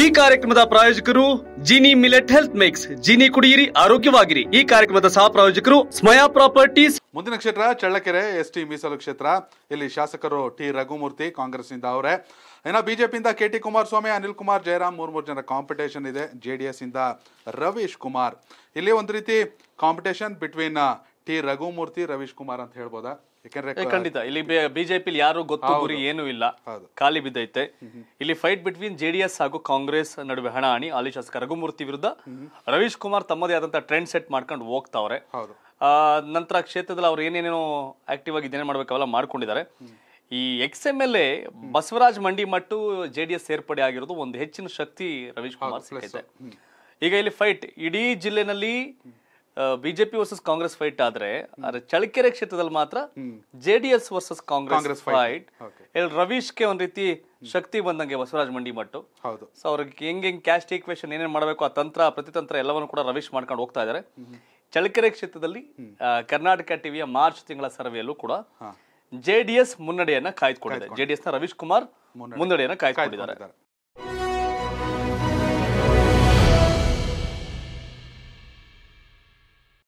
ಈ ಕಾರ್ಯಕ್ರಮದ ಪ್ರಾಯೋಜಕರು Jini millet health mix Jini ಕುಡಿಯಿರಿ ಆರೋಗ್ಯವಾಗಿರಿ ಈ ಕಾರ್ಯಕ್ರಮದ ಸಹ ಪ್ರಾಯೋಜಕರು ಸ್ಮಯಾ ಪ್ರಾಪರ್ಟೀಸ್ ಮುಂದಿನ ಕ್ಷೇತ್ರ ಚಳ್ಳಕೆರೆ ಎಸ್ ಟಿ ಮೀಸಲು ಕ್ಷೇತ್ರ ಇಲ್ಲಿ ಶಾಸಕರು ಟಿ ರಘುಮೂರ್ತಿ ಕಾಂಗ್ರೆಸ್ ಇಂದ ಅವರೇ ಇನ್ನು ಬಿಜೆಪಿಯಿಂದ ಕೆ ಟಿ ಕುಮಾರಸ್ವಾಮಿ ಅನಿಲ್ ಕುಮಾರ್ ಜಯರಾಮ್ ಮೂರ್ ಮೂರು ಜನ ಕಾಂಪಿಟೇಷನ್ ಇದೆ ಜೆ ಡಿ ಎಸ್ ಇಂದ ರವೀಶ್ ಕುಮಾರ್ ಇಲ್ಲಿ ಒಂದು ರೀತಿ competition between T Raghumurthy Ravish Kumar ಅಂತ ಹೇಳ್ಬೋದಾ ಯಾಕಂದ್ರೆ ಖಂಡಿತ ಇಲ್ಲಿ ಬಿಜೆಪಿ ಯಾರು ಗೊತ್ತು ಗುರಿ ಏನು ಇಲ್ಲ ಖಾಲಿ ಬಿದ್ದೈತೆ ಇಲ್ಲಿ ಫೈಟ್ ಬಿಟ್ವೀನ್ ಜೆಡಿಎಸ್ ಹಾಗೂ ಕಾಂಗ್ರೆಸ್ ನಡುವೆ ಹಣಿ ಹಾಲಿ ಶಾಸಕ ರಘುಮೂರ್ತಿ ವಿರುದ್ಧ ರವೀಶ್ ಕುಮಾರ್ ತಮ್ಮದೇ ಆದಂತಹ ಟ್ರೆಂಡ್ ಸೆಟ್ ಮಾಡ್ಕೊಂಡು ಹೋಗ್ತಾವ್ರೆ ನಂತರ ಕ್ಷೇತ್ರದಲ್ಲಿ ಅವ್ರು ಏನೇನೇನೋ ಆಕ್ಟಿವ್ ಆಗಿ ಏನೇನು ಮಾಡ್ಬೇಕು ಅವೆಲ್ಲ ಮಾಡ್ಕೊಂಡಿದ್ದಾರೆ ಈ ex M L A Basavaraj Mandimath J D S ಸೇರ್ಪಡೆ ಆಗಿರೋದು ಒಂದು ಹೆಚ್ಚಿನ ಶಕ್ತಿ ರವೀಶ್ ಕುಮಾರ್ ಸಿಕ್ಕಿದೆ ಈಗ ಇಲ್ಲಿ ಫೈಟ್ ಇಡೀ ಜಿಲ್ಲೆನಲ್ಲಿ ಬಿಜೆಪಿ ವರ್ಸಸ್ ಕಾಂಗ್ರೆಸ್ ಫೈಟ್ ಆದ್ರೆ ಚಳಕೆರೆ ಕ್ಷೇತ್ರದಲ್ಲಿ ಮಾತ್ರ J D S versus Congress fight ಗೆ ಒಂದ್ ರೀತಿ ಶಕ್ತಿ ಬಂದಂಗೆ ಬಸವರಾಜ್ ಮಂಡಿ ಮಟ್ಟು ಹೌದು ಸೊ ಅವ್ರಿಗೆ ಹೆಂಗ್ ಹೆಂಗ್ ಕ್ಯಾಸ್ಟ್ ಈಕ್ವೇಶನ್ ಏನೇನ್ ಮಾಡಬೇಕು ಆ ತಂತ್ರ ಪ್ರತಿತಂತ್ರ ಎಲ್ಲವನ್ನು ಕೂಡ ರವೀಶ್ ಮಾಡ್ಕೊಂಡು ಹೋಗ್ತಾ ಇದಾರೆ ಚಳಕೆರೆ ಕ್ಷೇತ್ರದಲ್ಲಿ ಕರ್ನಾಟಕ ಟಿವಿಯ ಮಾರ್ಚ್ ತಿಂಗಳ ಸರ್ವೆಯಲ್ಲೂ ಕೂಡ ಜೆ ಡಿ ಎಸ್ ಮುನ್ನಡೆಯನ್ನ ಕಾಯ್ದುಕೊಂಡಿದೆ ಜೆ ಡಿ ಎಸ್ ನ ರವೀಶ್ ಕುಮಾರ್ ಮುನ್ನಡೆಯನ್ನ ಕಾಯ್ದುಕೊಂಡಿದ್ದಾರೆ